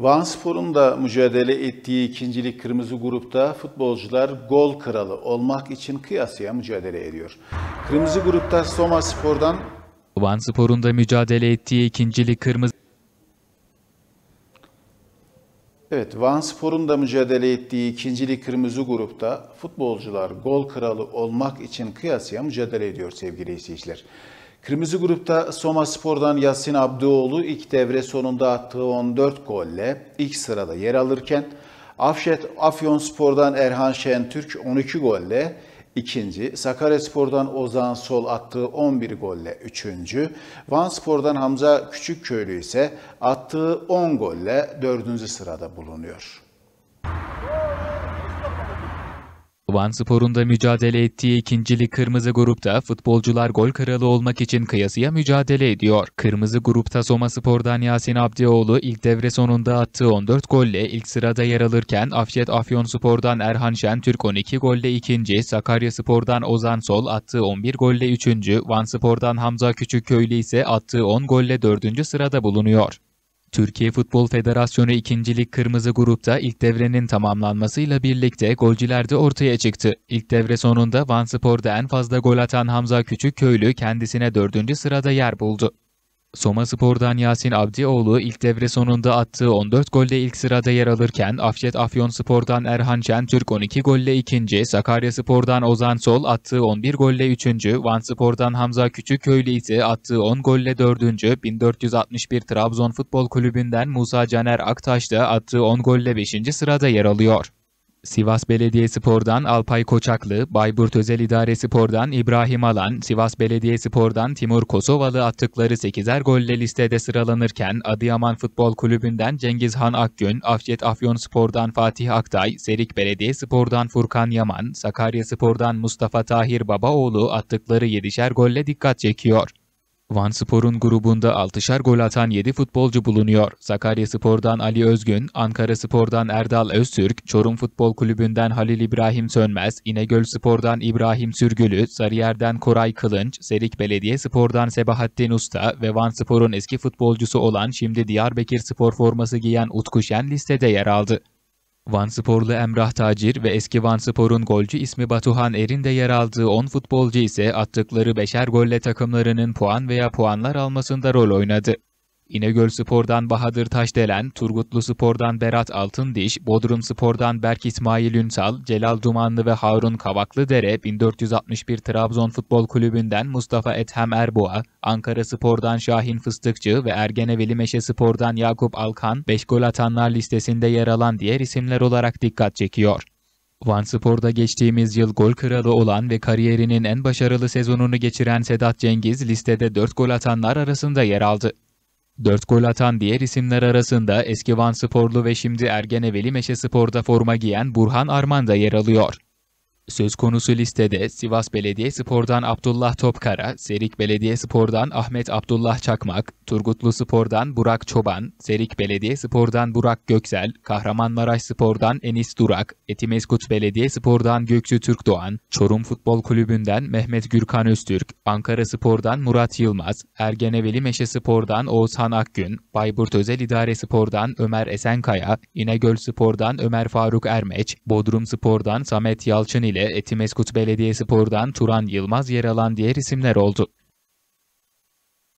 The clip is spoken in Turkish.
Vanspor'un da mücadele ettiği ikincilik kırmızı grupta futbolcular gol kralı olmak için kıyasıya mücadele ediyor. Kırmızı grupta Soma Spor'dan Vanspor'un da mücadele ettiği ikincilik kırmızı Evet, Vanspor'un da mücadele ettiği ikincilik kırmızı grupta futbolcular gol kralı olmak için kıyasıya mücadele ediyor sevgili izleyiciler. Kırmızı grupta Soma Spor'dan Yasin Abdioğlu ilk devre sonunda attığı 14 golle ilk sırada yer alırken Afşet Afyon Spor'dan Erhan Şentürk 12 golle ikinci, Sakaryaspor'dan Ozan Sol attığı 11 golle üçüncü, Van Spor'dan Hamza Küçükköylü ise attığı 10 golle dördüncü sırada bulunuyor. Van Spor'unda mücadele ettiği ikincili Kırmızı Grup'ta futbolcular gol kralı olmak için kıyasıya mücadele ediyor. Kırmızı Grup'ta Soma Spor'dan Yasin Abdioğlu ilk devre sonunda attığı 14 golle ilk sırada yer alırken Afşet Afyon Spor'dan Erhan Şentürk 12 golle ikinci, Sakarya Spor'dan Ozan Sol attığı 11 golle üçüncü, Van Spor'dan Hamza Küçükköylü ise attığı 10 golle dördüncü sırada bulunuyor. Türkiye Futbol Federasyonu ikincilik Kırmızı Grup'ta ilk devrenin tamamlanmasıyla birlikte golcüler de ortaya çıktı. İlk devre sonunda Van Spor'da en fazla gol atan Hamza Küçükköylü kendisine dördüncü sırada yer buldu. Soma Spor'dan Yasin Abdioğlu ilk devre sonunda attığı 14 golle ilk sırada yer alırken Afşet Afyon Spor'dan Erhan Türk 12 golle ikinci, Sakarya Spor'dan Ozan Sol attığı 11 golle üçüncü, Van Spor'dan Hamza Küçükköylü ise attığı 10 golle dördüncü, 1461 Trabzon Futbol Kulübü'nden Musa Caner Aktaş da attığı 10 golle beşinci sırada yer alıyor. Sivas Belediyespor'dan Alpay Koçaklı, Bayburt Özel Spor'dan İbrahim Alan, Sivas Belediyespor'dan Timur Kosovalı attıkları 8'er golle listede sıralanırken Adıyaman Futbol Kulübü'nden Cengizhan Akgün, Afyet Afyonspor'dan Fatih Aktay, Serik Belediyespor'dan Furkan Yaman, Sakaryaspor'dan Mustafa Tahir Babaoğlu attıkları 7'şer golle dikkat çekiyor. Van Spor'un grubunda 6'şar gol atan 7 futbolcu bulunuyor. Spor'dan Ali Özgün, Ankara Spor'dan Erdal Öztürk, Çorum Futbol Kulübü'nden Halil İbrahim Sönmez, İnegöl Spor'dan İbrahim Sürgülü, Sarıyer'den Koray Kılınç, Serik Belediye Spor'dan Sebahattin Usta ve Van Spor'un eski futbolcusu olan şimdi Diyarbakır Spor forması giyen Utku Şen listede yer aldı. Van Sporlu Emrah Tacir ve eski Van Spor'un golcü ismi Batuhan Er'in de yer aldığı 10 futbolcu ise attıkları beşer golle takımlarının puan veya puanlar almasında rol oynadı. İnegöl Spor'dan Bahadır Taşdelen, Turgutlu Spor'dan Berat Altındiş, Bodrum Spor'dan Berk İsmail Ünsal, Celal Dumanlı ve Harun Kavaklıdere, 1461 Trabzon Futbol Kulübü'nden Mustafa Ethem Erboğa, Ankara Spor'dan Şahin Fıstıkçı ve Ergeneveli Meşe Spor'dan Yakup Alkan, 5 gol atanlar listesinde yer alan diğer isimler olarak dikkat çekiyor. Van Spor'da geçtiğimiz yıl gol kralı olan ve kariyerinin en başarılı sezonunu geçiren Sedat Cengiz listede 4 gol atanlar arasında yer aldı. 4 gol atan diğer isimler arasında eski Van Sporlu ve şimdi Ergeneveli Meşe Spor'da forma giyen Burhan Arman da yer alıyor. Söz konusu listede Sivas Belediyespor'dan Abdullah Topkara, Serik Belediyespor'dan Ahmet Abdullah Çakmak, Turgutlu Spor'dan Burak Çoban, Serik Belediyespor'dan Burak Göksel, Kahramanmaraş Spor'dan Enis Durak, Etimeskut Belediye Spor'dan Gökçü Türkdoğan, Çorum Futbol Kulübü'nden Mehmet Gürkan Öztürk, Ankara Spor'dan Murat Yılmaz, Ergeneveli Meşe Spor'dan Oğuzhan Akgün, Bayburt Özel İdare Spor'dan Ömer Esenkaya, İnegöl Spor'dan Ömer Faruk Ermeç, Bodrum Spor'dan Samet Yalçın ile ile Belediyesi Spor'dan Turan Yılmaz yer alan diğer isimler oldu.